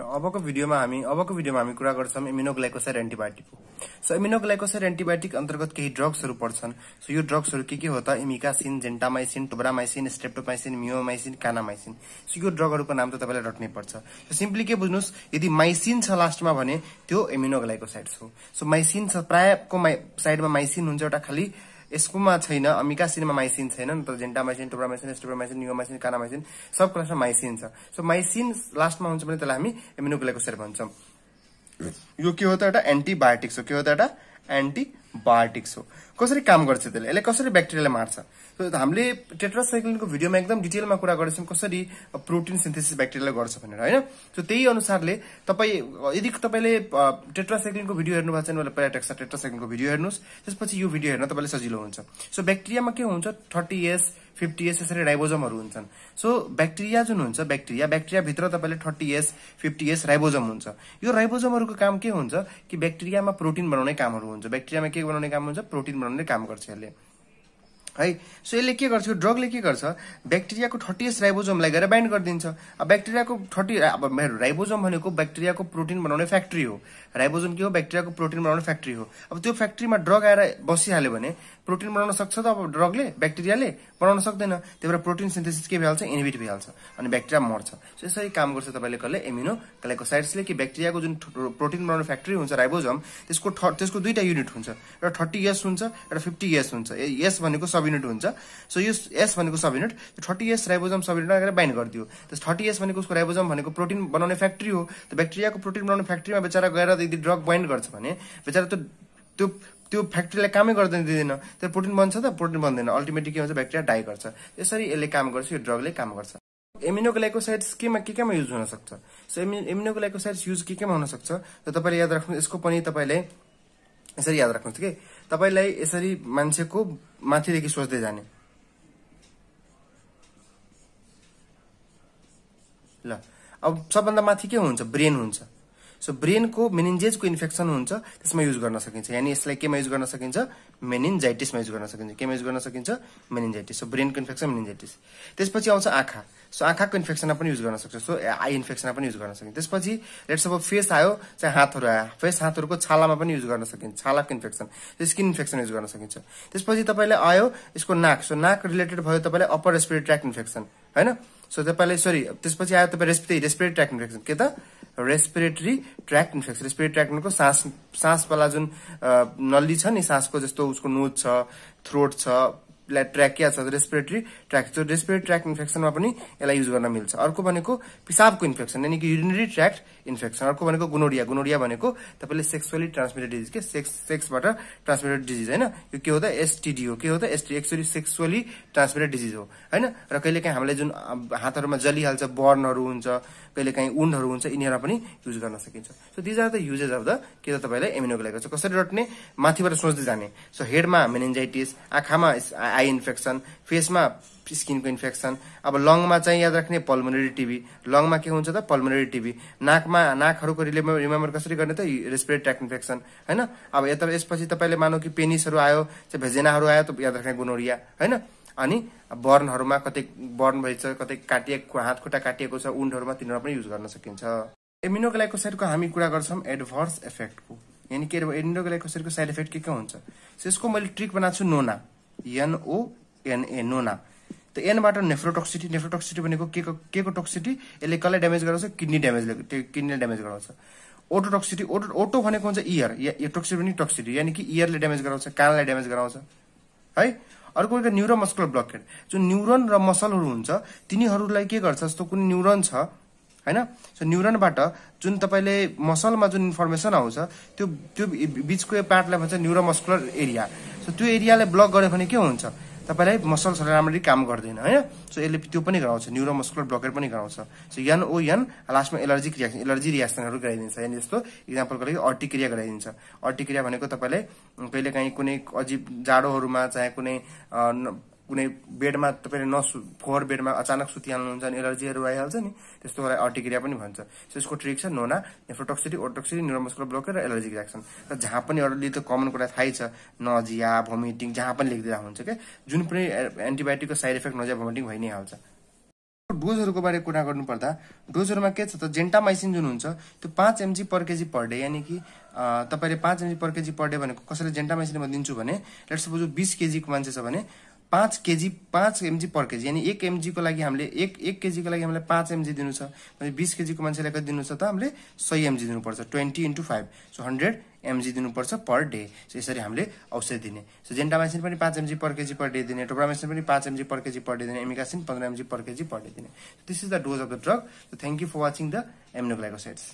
अबको भिडियोमा हामी अबको भिडियोमा हामी कुरा गर्छौँ इमिनोग्लाइकोसाइड एन्टिबायोटिकको सो इमिनोग्लाइकोसाइड एन्टिबायोटिक अन्तर्गत केही ड्रग्सहरू पर्छन् सो यो ड्रग्सहरू के के हो त amikacin gentamicin tobramycin streptomycin neomycin kanamycin so यो ड्रगहरूको नाम त तपाईँलाई रट्नै पर्छ सो सिम्पली के बुझ्नुहोस् यदि माइसिन छ लास्टमा भने त्यो इमिनोग्लाइकोसाइड्स हो सो माइसिन छ प्रायःको साइडमा माइसिन हुन्छ एउटा खालि यसकोमा छैन अमिका सिनमा माइसिन छैन नि त माइसिन टोब्रामाइसिन माइसिन काना माइसिन सब क्लासमा माइसिन छ सो माइसिन लास्टमा हुन्छ भने त्यसलाई हामी एमिनोग्लाइकोसाइड भन्छौँ यो के हो त एउटा एन्टिबायोटिक्स हो के हो त एउटा एन्टिबायोटिक्स हो कसरी काम गर्छ त्यसले यसले कसरी ब्याक्टेरियालाई मार्छ हामीले टेट्रासाइक्लिनको भिडियोमा एकदम डिटेलमा कुरा गर्दैछौँ कसरी प्रोटिन सिन्थेसिस ब्याक्टेरियालाई गर्छ भनेर होइन सो त्यही अनुसारले तपाईँ यदि तपाईँले टेट्रासाइक्लिनको भिडियो हेर्नु भएको छैन भने पहिला टेक्सा टेट्रासाइक्लिनको भिडियो हेर्नुहोस् त्यसपछि यो भिडियो हेर्न तपाईँलाई सजिलो हुन्छ सो ब्याक्टेरियामा के हुन्छ थर्टी इयर्स फिफ्टी इयर्स यसरी राइबोजमहरू हुन्छन् सो ब्याक्टेरिया जुन हुन्छ ब्याक्टेरिया ब्याक्टेरियाभित्र तपाईँले thirty years fifty years ribosome हुन्छ यो राइबोजमहरूको काम के हुन्छ कि ब्याक्टेरियामा प्रोटिन बनाउने कामहरू हुन्छ ब्याक्टेरियामा के बनाउने काम हुन्छ प्रोटिन बनाउने काम गर्छ यसले है सो यसले के गर्छ ड्रगले के गर्छ ब्याक्टेरियाको थर्टिएस राइबोजोमलाई गएर बाइन्ड गरिदिन्छ अब ब्याक्टेरियाको थर्टी अब मेरो राइबोजोम भनेको ब्याक्टेरियाको प्रोटिन बनाउने फ्याक्ट्री हो राइबोजोम के हो ब्याक्टेरियाको प्रोटिन बनाउने फ्याक्ट्री हो अब त्यो फ्याक्ट्रीमा ड्रग आएर बसिहाल्यो भने प्रोटिन बनाउन सक्छ त अब ड्रगले ब्याक्टेरियाले बनाउन सक्दैन त्यही भएर प्रोटिन सिन्थेसिस के भइहाल्छ इनिभिट भइहाल्छ अनि ब्याक्टेरिया मर्छ सो यसरी काम गर्छ तपाईँले कसले एमिनो ग्लाइकोसाइड्सले कि ब्याक्टेरियाको जुन प्रोटिन बनाउने फ्याक्ट्री हुन्छ राइबोजोम त्यसको त्यसको दुईवटा युनिट हुन्छ एउटा थर्टी इयर्स हुन्छ एउटा फिफ्टी इयर्स हुन्छ यस भनेको सब हुन्छ सो यो एस भनेको सब thirty S ribosome sub unit bind गरिदियो त्यस थर्टी एस भनेको उसको राइबोजम भनेको प्रोटिन बनाउने फ्याक्ट्री हो त्यो ब्याक्टेरियाको प्रोटिन बनाउने फ्याक्ट्रीमा बेचारा गएर यदि ड्रग बाइन्ड गर्छ भने बेचारा त्यो त्यो त्यो फ्याक्ट्रीलाई कामै गर्दैन दिँदैन त्यो प्रोटिन बन्छ त प्रोटिन बन्दैन अल्टिमेटली के हुन्छ ब्याक्टेरिया डाई गर्छ यसरी यसले काम गर्छ यो ड्रगले काम गर्छ एमिनोग्लाइकोसाइड्स केमा के केमा युज सक्छ सो एमि एमिनोग्लाइकोसाइड्स युज के केमा हुनसक्छ त तपाईँले याद राख्नु यसको पनि तपाईँले यसरी याद राख्नुहोस् कि तपाईँलाई यसरी मान्छेको माथिदेखि सोच्दै जाने ल अब सबभन्दा माथि के हुन्छ ब्रेन हुन्छ सो ब्रेनको मेनिन्जेजको इन्फेक्सन हुन्छ त्यसमा युज गर्न सकिन्छ यानि यसलाई केमा युज गर्न सकिन्छ मेनिन्जाइटिसमा युज गर्न सकिन्छ केमा युज गर्न सकिन्छ मेनिन्जाइटिस सो ब्रेनको इन्फेक्सन मेनिन्जाइटिस त्यसपछि आउँछ आँखा सो आँखाको इन्फेक्सनमा पनि युज गर्न सक्छ सो आई इन्फेक्सनमा पनि युज गर्न सकिन्छ त्यसपछि लेट्स अब फेस आयो चाहे हातहरू आयो फेस हातहरूको छालामा पनि युज गर्न सकिन्छ छालाको इन्फेक्सन स्किन इन्फेक्सन युज गर्न सकिन्छ त्यसपछि तपाईँलाई आयो यसको नाक सो नाक रिलेटेड भयो तपाईँलाई अप्पर रेस्पिरेट ट्र्याक इन्फेक्सन होइन सो तपाईँलाई सरी त्यसपछि आयो तपाईँ रेस्पिरेटरी रेस्पिरेटरी ट्र्याक इन्फेक्सन के त रेस्पिरेटरी ट्र्याक इन्फेक्सन रेस्पिरेटरी ट्र्याकको सास सासवाला जुन नली छ नि सासको जस्तो उसको नोज छ थ्रोट छ ट्र्याक क्या छ रेस्पिरेटरी ट्र्याक त्यो रेस्पिरेटरी ट्र्याक इन्फेक्सनमा पनि यसलाई युज गर्न मिल्छ अर्को भनेको पिसाबको इन्फेक्सन यानि कि युरिनरी ट्र्याक्ट इन्फेक्सन अर्को भनेको गुनोडिया गुनोडिया भनेको तपाईँले सेक्सुअली ट्रान्समिटेड डिजिज के सेक्स सेक्सबाट ट्रान्समिटेड डिजिज होइन यो के हो त एसटिडी हो के हो त ST actually sexually transmitted disease हो होइन र कहिलेकाहीँ हामीले जुन हातहरूमा जलिहाल्छ बर्नहरू हुन्छ कहिलेकाहीँ उन्डहरू हुन्छ यिनीहरूलाई पनि युज गर्न सकिन्छ so these are the uses of the के त तपाईँलाई छ कसरी रट्ने माथिबाट सोच्दै जाने सो हेडमा मेनेन्जाइटिस आँखामा आई इन्फेक्सन फेसमा स्किनको इन्फेक्सन अब लङमा चाहिँ याद राख्ने पल्मोनरी टिभी लङमा के हुन्छ त पल्मोनरी टिभी नाकमा नाकहरूको रिले रिमेम्बर कसरी गर्ने त रेस्पिरेट ट्र्याक इन्फेक्सन होइन अब यता यसपछि तपाईँले मानौ कि पेनिसहरू आयो चाहिँ भेजेनाहरू आयो त याद राख्ने गुनोरिया होइन अनि बर्नहरूमा कतै बर्न भइन्छ कतै काटिएको हात खुट्टा काटिएको छ उन्डहरूमा तिनीहरू पनि युज गर्न सकिन्छ एमिनोग्लाइकोसाइडको हामी कुरा गर्छौँ एडभर्स इफेक्टको यानि के एमिनोग्लाइकोसाइडको साइड इफेक्ट के के हुन्छ यसको मैले ट्रिक बनाएको छु नोना एनओएनए नोना त एनबाट नेफ्रोटोक्सिटी नेफ्रोटोक्सिटी भनेको के को के को टोक्सिटी यसले कसलाई ड्यामेज गराउँछ किडनी ड्यामेज किडनीलाई ड्यामेज गराउँछ ओटोटोक्सिटी ओटो ओटो भनेको हुन्छ इयर या टोक्सिटी पनि टोक्सिटी यानि कि इयरले ड्यामेज गराउँछ कानलाई ड्यामेज गराउँछ है अर्को एउटा मस्कुलर ब्लकेट जुन न्युरोन र मसलहरू हुन्छ तिनीहरूलाई के गर्छ जस्तो कुनै न्युरोन छ होइन सो न्युरोनबाट जुन तपाईँले मसलमा जुन इन्फर्मेसन आउँछ त्यो त्यो बिचको पार्टलाई भन्छ न्युरोमस्कुलर एरिया सो त्यो एरियालाई ब्लक गऱ्यो भने के हुन्छ तपाईँलाई मसल्सहरू राम्ररी काम गर्दैन होइन सो यसले त्यो पनि गराउँछ न्युरो मस्कुलर ब्लकेट पनि गराउँछ सो यन ओ यन लास्टमा एलर्जिक रियाक्सन एलर्जी रियाक्सनहरू गराइदिन्छ यानि जस्तो इक्जाम्पलको लागि अर्टिक्रिया गराइदिन्छ अर्टिक्रिया भनेको तपाईँलाई कहिलेकाहीँ कुनै अजीब जाडोहरूमा चाहे कुनै कुनै बेडमा तपाईँले नसु फोहोर बेडमा अचानक सुतिहाल्नुहुन्छ अनि एलर्जीहरू आइहाल्छ नि त्यस्तोलाई अर्टिक्रिया पनि भन्छ सो यसको ट्रिक छ नोना नेफ्रोटोक्सिटी ओटोक्सिटी न्युरोमस्कुलर ब्लकेर र एलर्जिक रियाक्सन र जहाँ पनि अरूले त कमन कुरा थाहै छ नजिया भोमिटिङ जहाँ पनि लेखिदिएर हुन्छ क्या जुन पनि एन्टिबायोटिकको साइड इफेक्ट नजिया भोमिटिङ भइ नै हाल्छ डोजहरूको बारे कुरा गर्नुपर्दा डोजहरूमा के छ त जेन्टामाइसिन जुन हुन्छ त्यो पाँच mg per kg per day यानि कि तपाईँले पाँच mg per kg per day भनेको कसैले जेन्टामाइसिनमा दिन्छु भने लेट्स सपोज बिस केजीको मान्छे छ भने पाँच केजी पाँच एमजी पर केजी यानि एक एमजीको लागि हामीले एक एक केजीको लागि हामीलाई पाँच एमजी दिनु छ बिस केजीको मान्छेलाई कति दिनु छ त हामीले सय एमजी दिनुपर्छ twenty into five so hundred mg दिनुपर्छ पर डे सो यसरी हामीले औषधि दिने सो जेन्टामासिन पनि पाँच mg per kg per day दिने टोप्रामासिन पनि पाँच mg per kg per day दिने एमिकासिन पन्ध्र mg per kg per day दिने this is the dose of the drug so thank you for watching the एमनोग्लाइकोसाइड्स